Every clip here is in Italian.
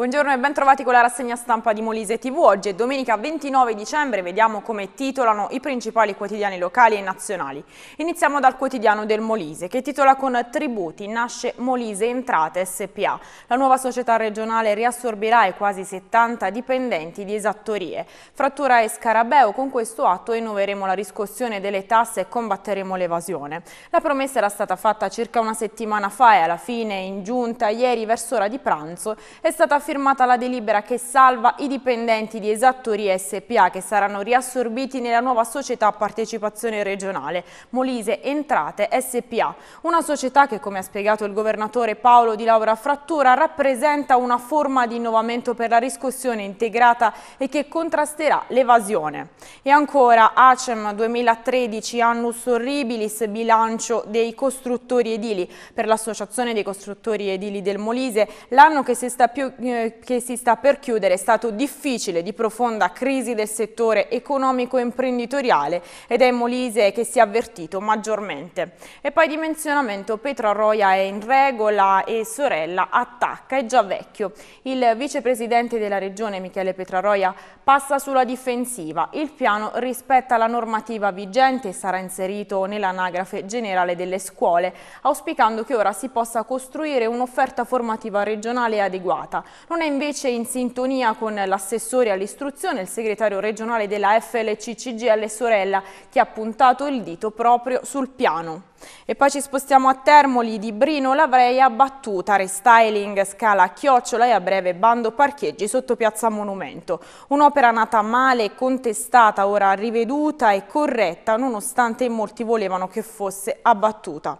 Buongiorno e ben trovati con la rassegna stampa di Molise TV. Oggi è domenica 29 dicembre, vediamo come titolano i principali quotidiani locali e nazionali. Iniziamo dal quotidiano del Molise, che titola con Tributi, nasce Molise Entrate SPA. La nuova società regionale riassorbirà i quasi 70 dipendenti di esattorie. Frattura e scarabeo, con questo atto innoveremo la riscossione delle tasse e combatteremo l'evasione. La promessa era stata fatta circa una settimana fa e alla fine, in giunta ieri verso ora di pranzo, è stata firmata firmata la delibera che salva i dipendenti di Esattoria SPA che saranno riassorbiti nella nuova società a partecipazione regionale, Molise Entrate SPA, una società che come ha spiegato il governatore Paolo Di Laura Frattura rappresenta una forma di innovamento per la riscossione integrata e che contrasterà l'evasione. E ancora ACEM 2013 Annus Horribilis bilancio dei costruttori edili per l'associazione dei costruttori edili del Molise l'anno che si sta più, eh, che si sta per chiudere è stato difficile, di profonda crisi del settore economico-imprenditoriale e ed è in Molise che si è avvertito maggiormente. E poi dimensionamento, Petra Roia è in regola e sorella attacca, è già vecchio. Il vicepresidente della regione Michele Petraroia passa sulla difensiva. Il piano rispetta la normativa vigente e sarà inserito nell'anagrafe generale delle scuole, auspicando che ora si possa costruire un'offerta formativa regionale adeguata. Non è invece in sintonia con l'assessore all'istruzione, il segretario regionale della FLCCGL Sorella, che ha puntato il dito proprio sul piano. E poi ci spostiamo a Termoli di Brino l'avrei abbattuta, restyling, scala a chiocciola e a breve bando parcheggi sotto Piazza Monumento. Un'opera nata male, contestata, ora riveduta e corretta, nonostante molti volevano che fosse abbattuta.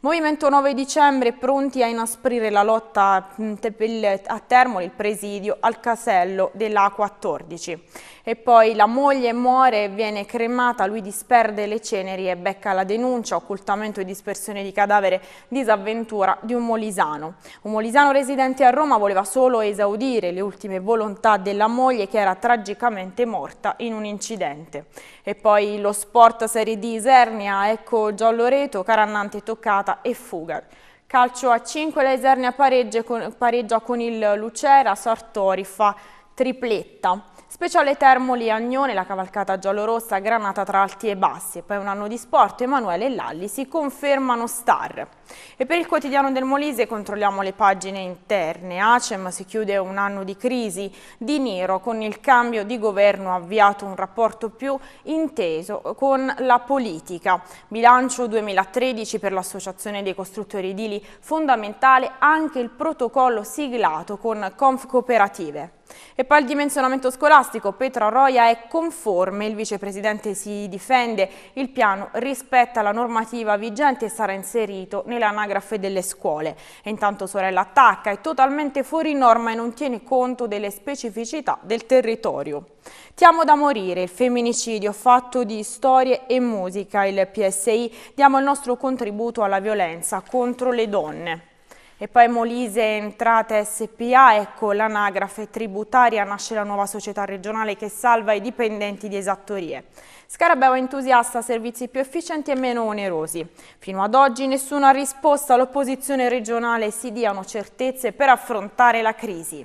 Movimento 9 dicembre pronti a inasprire la lotta mm, a Termoli, il presidio al casello della A14. E poi la moglie muore, viene cremata, lui disperde le ceneri e becca la denuncia, occultamente accertamento e dispersione di cadavere disavventura di un molisano. Un molisano residente a Roma voleva solo esaudire le ultime volontà della moglie che era tragicamente morta in un incidente. E poi lo sport Serie D Isernia, ecco Gian Loreto, Carannante toccata e fuga. Calcio a 5, la Isernia pareggia con il Lucera, Sartori fa tripletta. Speciale Termoli, Agnone, la cavalcata giallorossa, granata tra alti e bassi e poi un anno di sport, Emanuele e Lalli si confermano star. E per il quotidiano del Molise controlliamo le pagine interne. Acem si chiude un anno di crisi, di nero con il cambio di governo ha avviato un rapporto più inteso con la politica. Bilancio 2013 per l'Associazione dei Costruttori Edili fondamentale anche il protocollo siglato con Conf Cooperative. E poi il dimensionamento scolastico, Petra Roia è conforme, il vicepresidente si difende, il piano rispetta la normativa vigente e sarà inserito nell'anagrafe delle scuole. E intanto sorella attacca, è totalmente fuori norma e non tiene conto delle specificità del territorio. Ti amo da morire, il femminicidio fatto di storie e musica, il PSI, diamo il nostro contributo alla violenza contro le donne. E poi Molise Entrate SPA, ecco l'anagrafe tributaria, nasce la nuova società regionale che salva i dipendenti di esattorie. Scarabeo entusiasta servizi più efficienti e meno onerosi. Fino ad oggi nessuna risposta all'opposizione regionale si diano certezze per affrontare la crisi.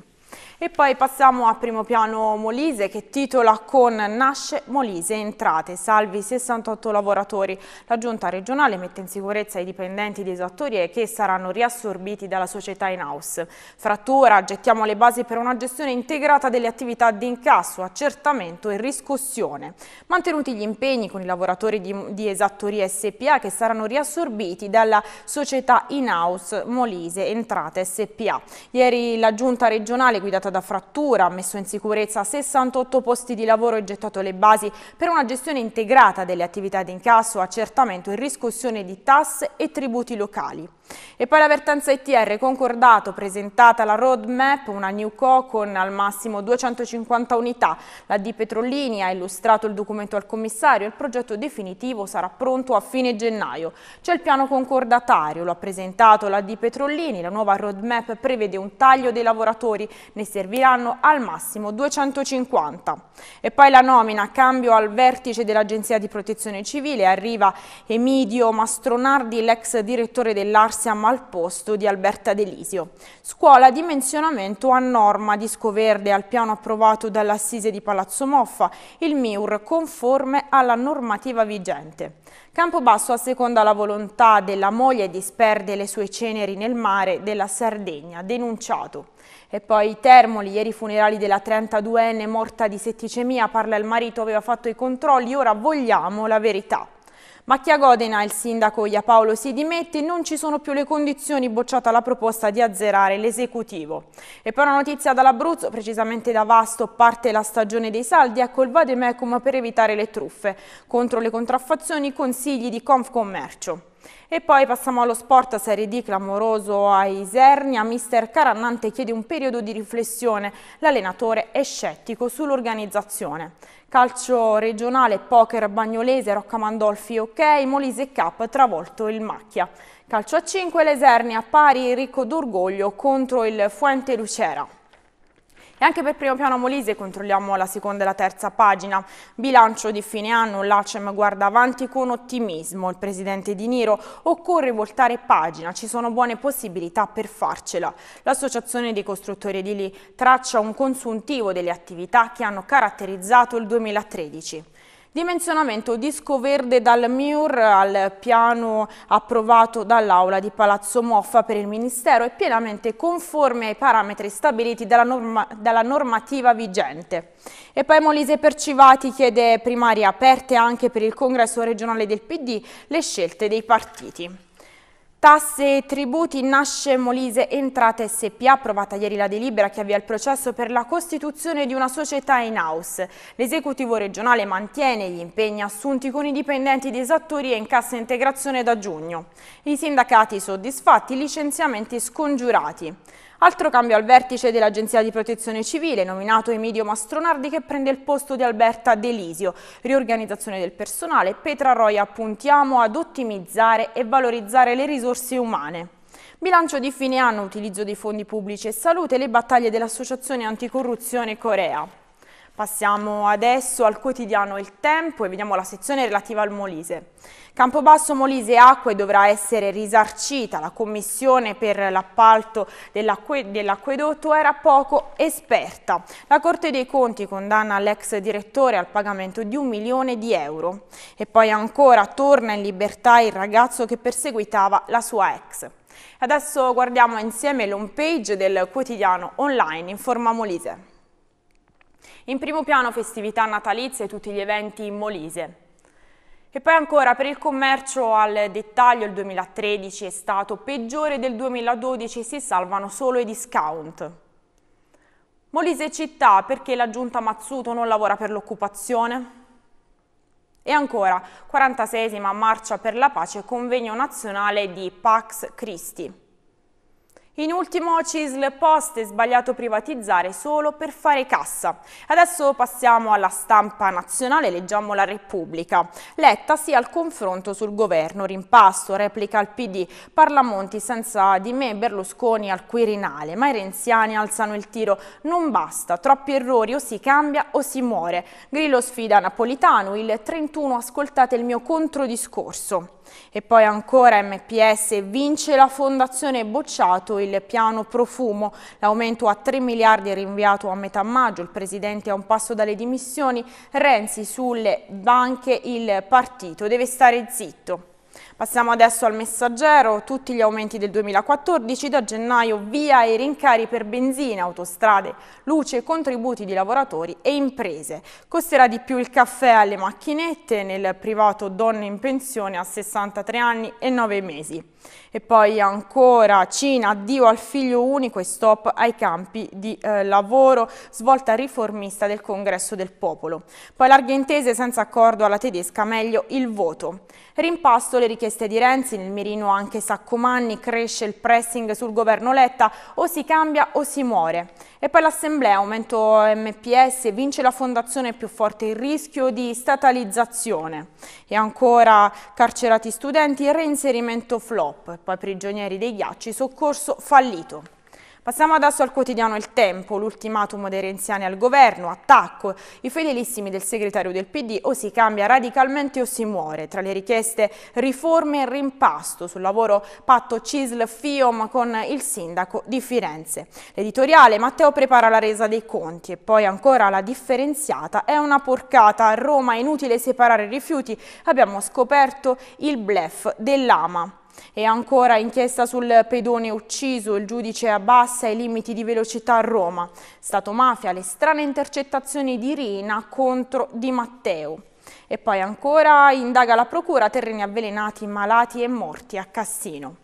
E poi passiamo a primo piano Molise che titola con Nasce Molise entrate, salvi 68 lavoratori. La giunta regionale mette in sicurezza i dipendenti di esattorie che saranno riassorbiti dalla società in house. Frattura, gettiamo le basi per una gestione integrata delle attività di incasso, accertamento e riscossione. Mantenuti gli impegni con i lavoratori di, di esattorie SPA che saranno riassorbiti dalla società in house Molise entrate SPA. Ieri la giunta regionale guidata violenta da frattura, ha messo in sicurezza 68 posti di lavoro e gettato le basi per una gestione integrata delle attività di incasso, accertamento e riscossione di tasse e tributi locali. E poi la vertenza ITR concordato, presentata la roadmap, una new co con al massimo 250 unità. La di Petrollini ha illustrato il documento al commissario, il progetto definitivo sarà pronto a fine gennaio. C'è il piano concordatario, lo ha presentato la di Petrollini, la nuova roadmap prevede un taglio dei lavoratori, ne serviranno al massimo 250. E poi la nomina, cambio al vertice dell'Agenzia di Protezione Civile, arriva Emidio Mastronardi, l'ex direttore dell'Ars siamo al posto di Alberta Delisio. Scuola dimensionamento a norma disco verde al piano approvato dall'Assise di Palazzo Moffa, il MIUR conforme alla normativa vigente. Campobasso asseconda la volontà della moglie e disperde le sue ceneri nel mare della Sardegna, denunciato. E poi Termoli, ieri funerali della 32enne morta di setticemia, parla il marito, aveva fatto i controlli, ora vogliamo la verità. Macchia Godena, il sindaco Iapaolo si dimette, non ci sono più le condizioni bocciata la proposta di azzerare l'esecutivo. E poi una notizia dall'Abruzzo, precisamente da Vasto, parte la stagione dei saldi, ecco il Vademecum per evitare le truffe. Contro le contraffazioni consigli di Confcommercio. E poi passiamo allo sport Serie D clamoroso a Isernia. Mister Carannante chiede un periodo di riflessione. L'allenatore è scettico sull'organizzazione. Calcio regionale, poker bagnolese, Rocca Mandolfi ok, Molise Cup travolto il macchia. Calcio a 5, l'Esernia pari ricco d'orgoglio contro il Fuente Lucera. E anche per primo piano Molise controlliamo la seconda e la terza pagina. Bilancio di fine anno, l'ACEM guarda avanti con ottimismo. Il presidente Di Niro occorre voltare pagina, ci sono buone possibilità per farcela. L'associazione dei costruttori edili traccia un consuntivo delle attività che hanno caratterizzato il 2013. Dimensionamento disco verde dal MIUR al piano approvato dall'Aula di Palazzo Moffa per il Ministero è pienamente conforme ai parametri stabiliti dalla, norma, dalla normativa vigente. E poi Molise Percivati chiede primarie aperte anche per il congresso regionale del PD le scelte dei partiti. Tasse e tributi nasce Molise Entrate SPA, approvata ieri la delibera che avvia il processo per la costituzione di una società in house. L'esecutivo regionale mantiene gli impegni assunti con i dipendenti di e in cassa integrazione da giugno. I sindacati soddisfatti, licenziamenti scongiurati. Altro cambio al vertice dell'Agenzia di Protezione Civile, nominato Emidio Mastronardi che prende il posto di Alberta Delisio. Riorganizzazione del personale, Petra Roia puntiamo ad ottimizzare e valorizzare le risorse umane. Bilancio di fine anno, utilizzo dei fondi pubblici e salute, le battaglie dell'Associazione Anticorruzione Corea. Passiamo adesso al quotidiano Il Tempo e vediamo la sezione relativa al Molise. Campobasso Molise Acque dovrà essere risarcita, la commissione per l'appalto dell'acquedotto era poco esperta. La Corte dei Conti condanna l'ex direttore al pagamento di un milione di euro. E poi ancora torna in libertà il ragazzo che perseguitava la sua ex. Adesso guardiamo insieme l'homepage del quotidiano online Informa Molise. In primo piano festività natalizie e tutti gli eventi in Molise. E poi ancora per il commercio al dettaglio il 2013 è stato peggiore del 2012 si salvano solo i discount. Molise città perché la giunta Mazzuto non lavora per l'occupazione? E ancora 46esima marcia per la pace convegno nazionale di Pax Christi. In ultimo CISL Post è sbagliato privatizzare solo per fare cassa. Adesso passiamo alla stampa nazionale, leggiamo la Repubblica. Letta si al confronto sul governo, rimpasto, replica al PD, Parlamonti senza di me, Berlusconi al Quirinale, ma i renziani alzano il tiro, non basta, troppi errori o si cambia o si muore. Grillo sfida Napolitano, il 31 ascoltate il mio controdiscorso. E poi ancora MPS vince la fondazione Bocciato, il il piano profumo, l'aumento a 3 miliardi è rinviato a metà maggio, il Presidente a un passo dalle dimissioni, Renzi sulle banche, il partito deve stare zitto. Passiamo adesso al messaggero, tutti gli aumenti del 2014, da gennaio via i rincari per benzina, autostrade, luce, contributi di lavoratori e imprese. Costerà di più il caffè alle macchinette, nel privato donne in pensione a 63 anni e 9 mesi. E poi ancora Cina, addio al figlio unico e stop ai campi di eh, lavoro, svolta riformista del congresso del popolo. Poi larghe intese senza accordo alla tedesca, meglio il voto. Rimpasto le richieste di Renzi, nel mirino anche Saccomanni, cresce il pressing sul governo Letta, o si cambia o si muore. E poi l'Assemblea, aumento MPS, vince la fondazione più forte il rischio di statalizzazione. E ancora carcerati studenti, reinserimento flop, poi prigionieri dei ghiacci, soccorso fallito. Passiamo adesso al quotidiano Il Tempo, l'ultimatum dei renziani al governo, attacco, i fedelissimi del segretario del PD o si cambia radicalmente o si muore, tra le richieste riforme e rimpasto sul lavoro patto CISL-FIOM con il sindaco di Firenze. L'editoriale Matteo prepara la resa dei conti e poi ancora la differenziata è una porcata, a Roma è inutile separare i rifiuti, abbiamo scoperto il blef dell'AMA. E ancora inchiesta sul pedone ucciso, il giudice abbassa i limiti di velocità a Roma. Stato mafia, le strane intercettazioni di Rina contro Di Matteo. E poi ancora indaga la procura terreni avvelenati, malati e morti a Cassino.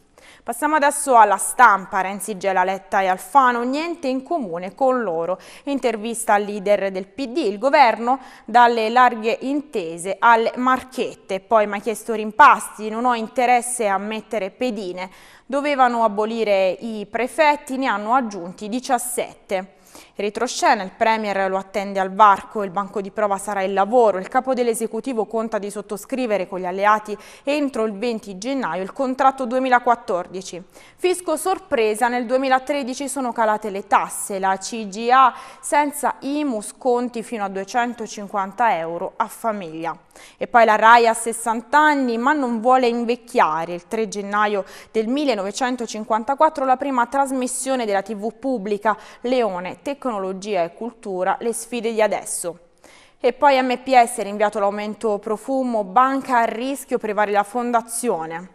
Passiamo adesso alla stampa, Renzi gela Letta e Alfano, niente in comune con loro. Intervista al leader del PD, il governo dalle larghe intese alle marchette, poi mi ha chiesto rimpasti, non ho interesse a mettere pedine. Dovevano abolire i prefetti, ne hanno aggiunti 17. Retroscena, il Premier lo attende al varco, il banco di prova sarà il lavoro, il capo dell'esecutivo conta di sottoscrivere con gli alleati entro il 20 gennaio il contratto 2014. Fisco sorpresa, nel 2013 sono calate le tasse, la CGA senza IMU sconti fino a 250 euro a famiglia. E poi la RAI ha 60 anni ma non vuole invecchiare, il 3 gennaio del 1954 la prima trasmissione della TV pubblica Leone Tecnologia tecnologia e cultura, le sfide di adesso. E poi MPS rinviato l'aumento profumo, banca a rischio per la fondazione.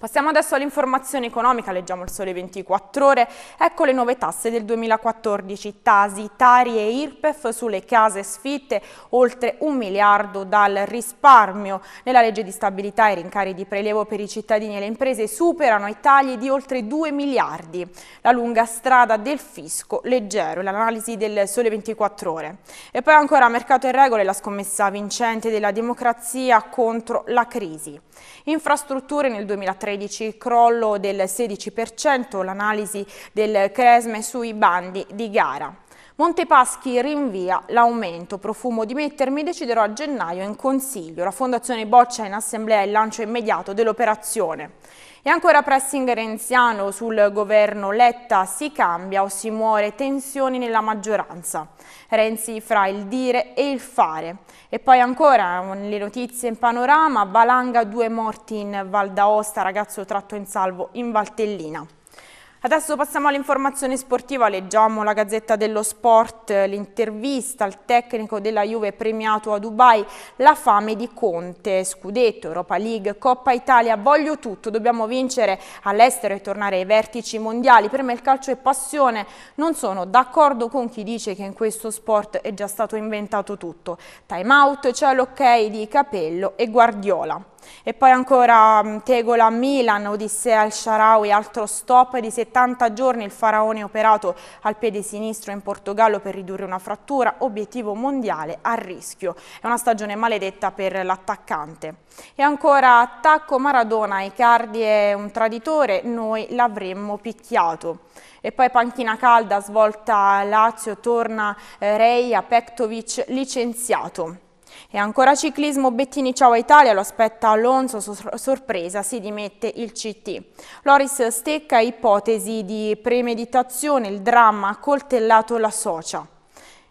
Passiamo adesso all'informazione economica, leggiamo il sole 24 ore. Ecco le nuove tasse del 2014, Tasi, Tari e Irpef sulle case sfitte, oltre un miliardo dal risparmio. Nella legge di stabilità i rincari di prelievo per i cittadini e le imprese superano i tagli di oltre 2 miliardi. La lunga strada del fisco leggero, l'analisi del sole 24 ore. E poi ancora mercato e regole, la scommessa vincente della democrazia contro la crisi. Infrastrutture nel 2013 2013, crollo del 16%, l'analisi del Cresme sui bandi di gara. Montepaschi rinvia l'aumento, profumo di mettermi, deciderò a gennaio in consiglio. La Fondazione boccia in assemblea il lancio immediato dell'operazione. E ancora pressing renziano sul governo Letta si cambia o si muore tensioni nella maggioranza. Renzi fra il dire e il fare. E poi ancora le notizie in panorama, Valanga due morti in Val d'Aosta, ragazzo tratto in salvo in Valtellina. Adesso passiamo all'informazione sportiva, leggiamo la Gazzetta dello Sport, l'intervista al tecnico della Juve premiato a Dubai, la fame di Conte, Scudetto, Europa League, Coppa Italia, voglio tutto, dobbiamo vincere all'estero e tornare ai vertici mondiali, per me il calcio è passione, non sono d'accordo con chi dice che in questo sport è già stato inventato tutto, time out, c'è cioè l'ok di Capello e Guardiola. E poi ancora mm, Tegola Milan, Odissea al Sharawi, altro stop di 70 70 giorni il faraone operato al piede sinistro in Portogallo per ridurre una frattura, obiettivo mondiale a rischio. È una stagione maledetta per l'attaccante. E ancora attacco Maradona, Icardi è un traditore, noi l'avremmo picchiato. E poi panchina calda, svolta Lazio, torna eh, Reia, Pektovic licenziato. E ancora ciclismo, Bettini Ciao a Italia, lo aspetta Alonso, sorpresa, si dimette il CT. Loris Stecca, ipotesi di premeditazione, il dramma, ha coltellato la socia.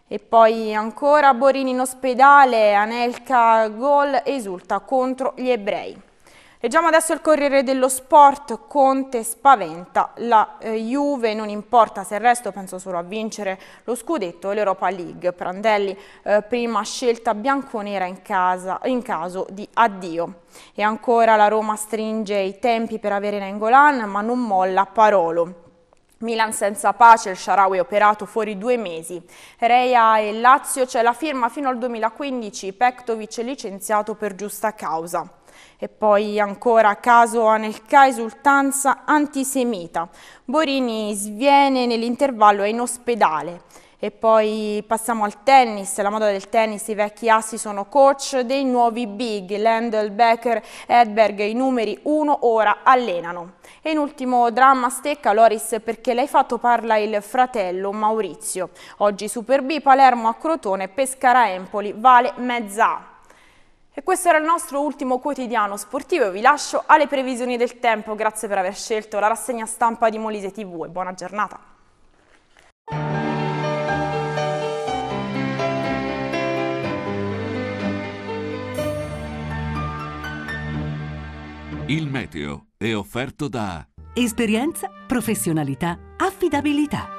E poi ancora Borini in ospedale, Anelka gol, esulta contro gli ebrei. Leggiamo adesso il Corriere dello Sport, Conte spaventa, la eh, Juve non importa se il resto, penso solo a vincere lo scudetto e l'Europa League. Prandelli, eh, prima scelta bianconera in, casa, in caso di addio. E ancora la Roma stringe i tempi per avere Nengolan ma non molla Parolo. Milan senza pace, il Sharawi è operato fuori due mesi. Reia e Lazio c'è la firma fino al 2015, Pektovic licenziato per giusta causa. E poi ancora caso Anelka esultanza antisemita. Borini sviene nell'intervallo e in ospedale. E poi passiamo al tennis, la moda del tennis, i vecchi assi sono coach dei nuovi big, Landel, Becker, Edberg, i numeri 1 ora allenano. E in ultimo dramma stecca, Loris perché l'hai fatto parla il fratello Maurizio. Oggi Super B, Palermo a Crotone, Pescara Empoli, vale mezza A. E questo era il nostro ultimo quotidiano sportivo. vi lascio alle previsioni del tempo. Grazie per aver scelto la rassegna stampa di Molise TV e buona giornata. Il meteo è offerto da esperienza, professionalità, affidabilità.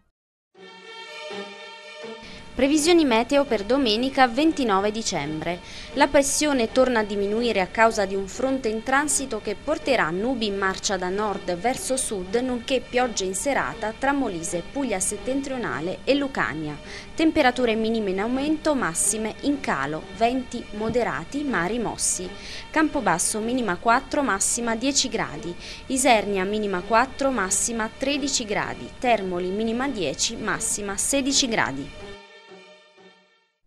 Previsioni meteo per domenica 29 dicembre. La pressione torna a diminuire a causa di un fronte in transito che porterà nubi in marcia da nord verso sud, nonché piogge in serata tra Molise, Puglia settentrionale e Lucania. Temperature minime in aumento, massime in calo, venti moderati ma rimossi. Campobasso minima 4, massima 10 gradi. Isernia minima 4, massima 13 gradi. Termoli minima 10, massima 16 gradi.